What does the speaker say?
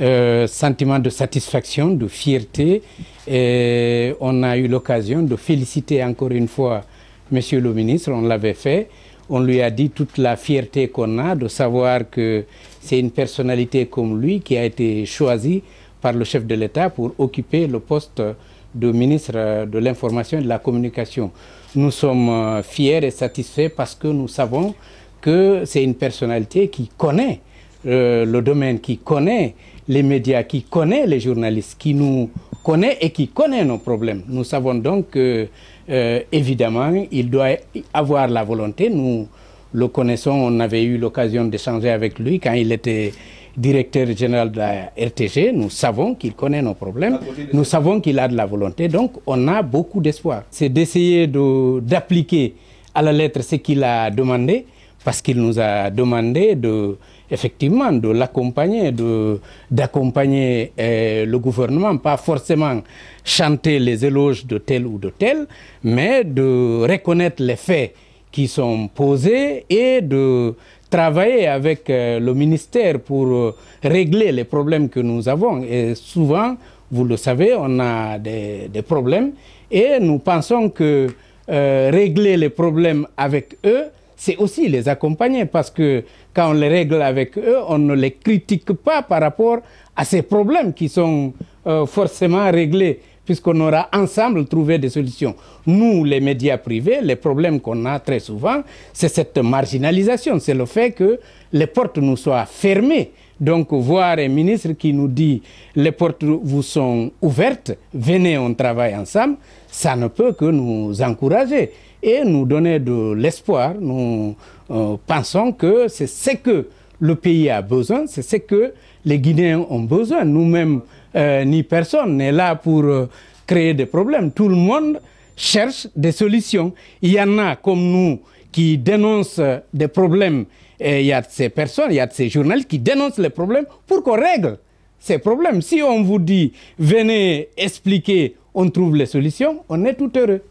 Euh, sentiment de satisfaction, de fierté. Et on a eu l'occasion de féliciter encore une fois Monsieur le ministre, on l'avait fait. On lui a dit toute la fierté qu'on a de savoir que c'est une personnalité comme lui qui a été choisie par le chef de l'État pour occuper le poste de ministre de l'Information et de la Communication. Nous sommes euh, fiers et satisfaits parce que nous savons que c'est une personnalité qui connaît euh, le domaine, qui connaît les médias qui connaissent les journalistes, qui nous connaissent et qui connaissent nos problèmes. Nous savons donc que, euh, évidemment, il doit avoir la volonté. Nous le connaissons, on avait eu l'occasion d'échanger avec lui quand il était directeur général de la RTG, nous savons qu'il connaît nos problèmes, nous savons qu'il a de la volonté, donc on a beaucoup d'espoir. C'est d'essayer d'appliquer à la lettre ce qu'il a demandé, parce qu'il nous a demandé de, effectivement de l'accompagner, d'accompagner euh, le gouvernement, pas forcément chanter les éloges de tel ou de tel, mais de reconnaître les faits qui sont posés et de travailler avec euh, le ministère pour euh, régler les problèmes que nous avons. Et souvent, vous le savez, on a des, problèmes et nous pensons que régler les problèmes avec eux, c'est aussi les accompagner parce que quand on les règle avec eux, on ne les critique pas par rapport à ces problèmes qui sont euh, forcément réglés puisqu'on aura ensemble trouvé des solutions. Nous, les médias privés, les problèmes qu'on a très souvent, c'est cette marginalisation, c'est le fait que les portes nous soient fermées donc, voir un ministre qui nous dit les portes vous sont ouvertes, venez, on travaille ensemble, ça ne peut que nous encourager et nous donner de l'espoir. Nous euh, pensons que c'est ce que le pays a besoin, c'est ce que les Guinéens ont besoin. Nous-mêmes, euh, ni personne n'est là pour euh, créer des problèmes. Tout le monde cherche des solutions. Il y en a comme nous qui dénoncent des problèmes. Et il y a ces personnes, il y a ces journalistes qui dénoncent les problèmes pour qu'on règle ces problèmes. Si on vous dit, venez expliquer, on trouve les solutions, on est tout heureux.